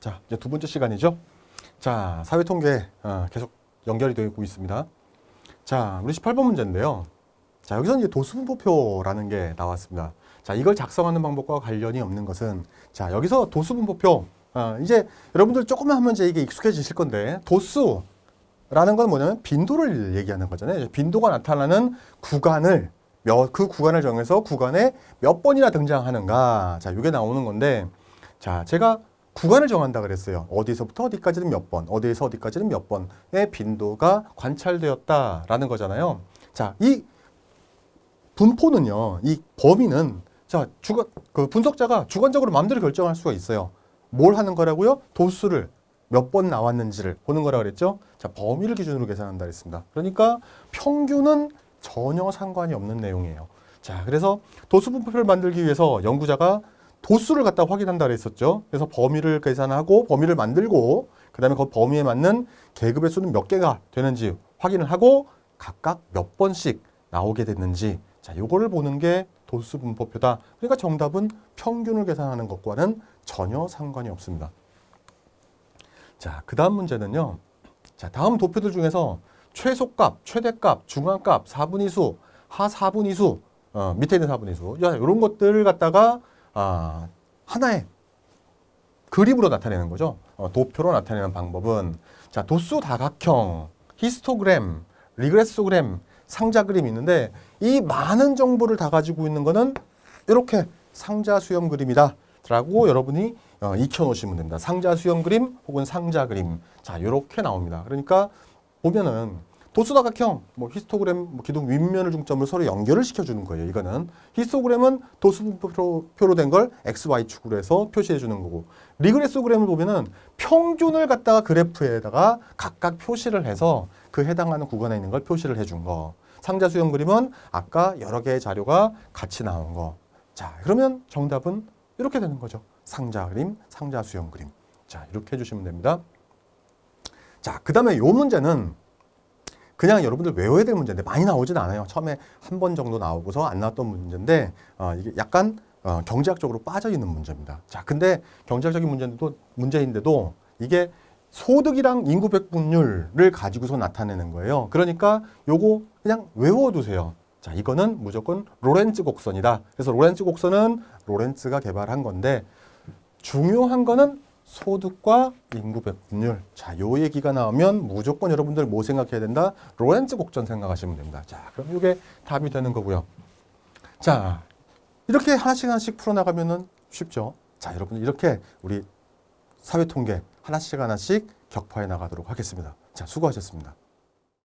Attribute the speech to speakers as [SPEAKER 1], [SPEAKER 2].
[SPEAKER 1] 자, 이제 두 번째 시간이죠. 자, 사회 통계 어, 계속 연결이 되고 있습니다. 자, 우리 18번 문제인데요. 자, 여기서 이제 도수분포표라는 게 나왔습니다. 자, 이걸 작성하는 방법과 관련이 없는 것은 자, 여기서 도수분포표 어, 이제 여러분들 조금만 하면 이제 이게 익숙해지실 건데 도수 라는 건 뭐냐면 빈도를 얘기하는 거잖아요. 빈도가 나타나는 구간을 몇, 그 구간을 정해서 구간에 몇 번이나 등장하는가. 자, 이게 나오는 건데, 자, 제가 구간을 정한다 그랬어요. 어디서부터 어디까지는 몇 번, 어디에서 어디까지는 몇 번의 빈도가 관찰되었다라는 거잖아요. 자, 이 분포는요. 이 범위는 자, 주관 그 분석자가 주관적으로 마음대로 결정할 수가 있어요. 뭘 하는 거라고요? 도수를 몇 번 나왔는지를 보는 거라 그랬죠. 자, 범위를 기준으로 계산한다 그랬습니다. 그러니까 평균은 전혀 상관이 없는 내용이에요. 자, 그래서 도수 분포표를 만들기 위해서 연구자가 도수를 갖다 확인한다 그랬었죠. 그래서 범위를 계산하고 범위를 만들고 그다음에 그 범위에 맞는 계급의 수는 몇 개가 되는지 확인을 하고 각각 몇 번씩 나오게 됐는지 자, 요거를 보는 게 도수 분포표다. 그러니까 정답은 평균을 계산하는 것과는 전혀 상관이 없습니다. 자, 그다음 문제는요. 자, 다음 도표들 중에서 최소값, 최대값, 중앙값, 4분의 수, 하 4분의 수, 어, 밑에 있는 4분의 수. 야, 이런 것들을 갖다가 아, 하나의 그림으로 나타내는 거죠. 어, 도표로 나타내는 방법은 자 도수 다각형, 히스토그램, 리그레소그램, 상자 그림 이 있는데 이 많은 정보를 다 가지고 있는 거는 이렇게 상자 수염 그림이다. 라고 여러분이 어, 익혀놓으시면 됩니다. 상자 수염 그림 혹은 상자 그림. 자, 이렇게 나옵니다. 그러니까 보면은 도수다각형, 뭐 히스토그램, 뭐 기둥 윗면을 중점으로 서로 연결을 시켜주는 거예요. 이거는 히스토그램은 도수분표로된 걸 x, y 축으로 해서 표시해 주는 거고 리그레소그램을 보면은 평균을 갖다가 그래프에다가 각각 표시를 해서 그 해당하는 구간에 있는 걸 표시를 해준 거. 상자 수형 그림은 아까 여러 개의 자료가 같이 나온 거. 자, 그러면 정답은 이렇게 되는 거죠. 상자 그림, 상자 수형 그림. 자, 이렇게 해주시면 됩니다. 자, 그 다음에 요 문제는 그냥 여러분들 외워야 될 문제인데 많이 나오진 않아요. 처음에 한 번 정도 나오고서 안 나왔던 문제인데 어, 이게 약간 어, 경제학적으로 빠져 있는 문제입니다. 자, 근데 경제학적인 문제인데도 문제인데도 이게 소득이랑 인구 백분율을 가지고서 나타내는 거예요. 그러니까 요거 그냥 외워두세요. 자, 이거는 무조건 로렌츠 곡선이다. 그래서 로렌츠 곡선은 로렌츠가 개발한 건데 중요한 거는 소득과 인구 백분율. 자, 요 얘기가 나오면 무조건 여러분들 뭐 생각해야 된다? 로렌츠 곡전 생각하시면 됩니다. 자, 그럼 이게 답이 되는 거고요. 자, 이렇게 하나씩 하나씩 풀어나가면은 쉽죠. 자, 여러분들 이렇게 우리 사회 통계 하나씩 하나씩 격파해 나가도록 하겠습니다. 자, 수고하셨습니다.